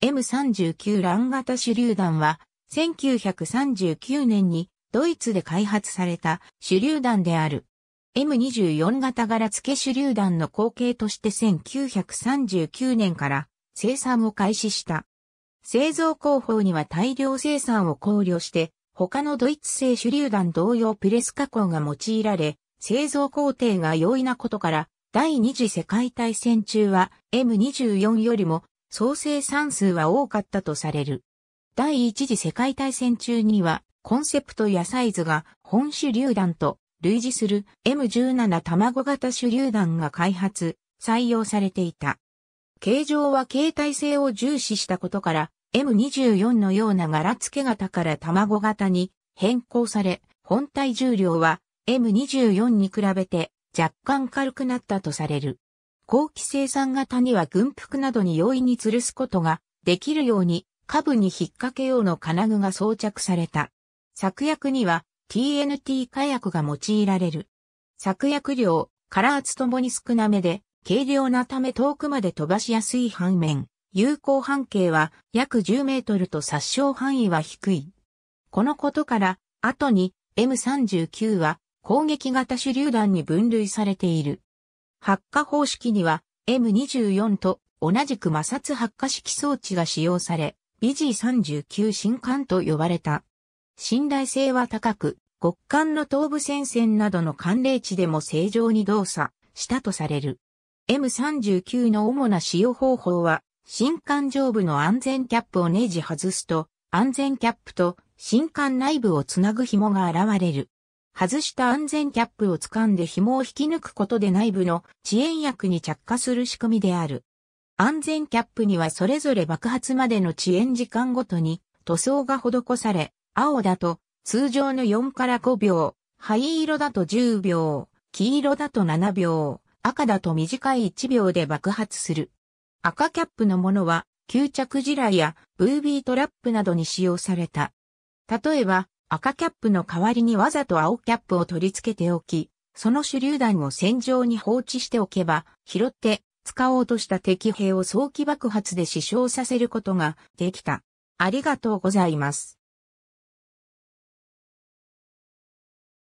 M39 乱型手榴弾は、1939年にドイツで開発された手榴弾である。M24 型柄付け手榴弾の後継として1939年から生産を開始した。製造工法には大量生産を考慮して、他のドイツ製手榴弾同様プレス加工が用いられ、製造工程が容易なことから、第二次世界大戦中は M24 よりも創生算数は多かったとされる。第一次世界大戦中には、コンセプトやサイズが本手榴弾と類似する M17 卵型手榴弾が開発、採用されていた。形状は携帯性を重視したことから、M24 のような柄付け型から卵型に変更され、本体重量は M24 に比べて若干軽くなったとされる。後期生産型には軍服などに容易に吊るすことができるように、下部に引っ掛け用の金具が装着された。作薬には TNT 火薬が用いられる。作薬量、カラーツともに少なめで、軽量なため遠くまで飛ばしやすい反面、有効半径は約10メートルと殺傷範囲は低い。このことから、後に M39 は攻撃型手榴弾に分類されている。発火方式には M24 と同じく摩擦発火式装置が使用され、BG39 新艦と呼ばれた。信頼性は高く、極寒の東部戦線などの寒冷地でも正常に動作したとされる。M39 の主な使用方法は、新艦上部の安全キャップをネジ外すと、安全キャップと新艦内部をつなぐ紐が現れる。外した安全キャップを掴んで紐を引き抜くことで内部の遅延薬に着火する仕組みである。安全キャップにはそれぞれ爆発までの遅延時間ごとに塗装が施され、青だと通常の4から5秒、灰色だと10秒、黄色だと7秒、赤だと短い1秒で爆発する。赤キャップのものは、吸着地雷やブービートラップなどに使用された。例えば、赤キャップの代わりにわざと青キャップを取り付けておき、その手榴弾を戦場に放置しておけば、拾って使おうとした敵兵を早期爆発で死傷させることができた。ありがとうございます。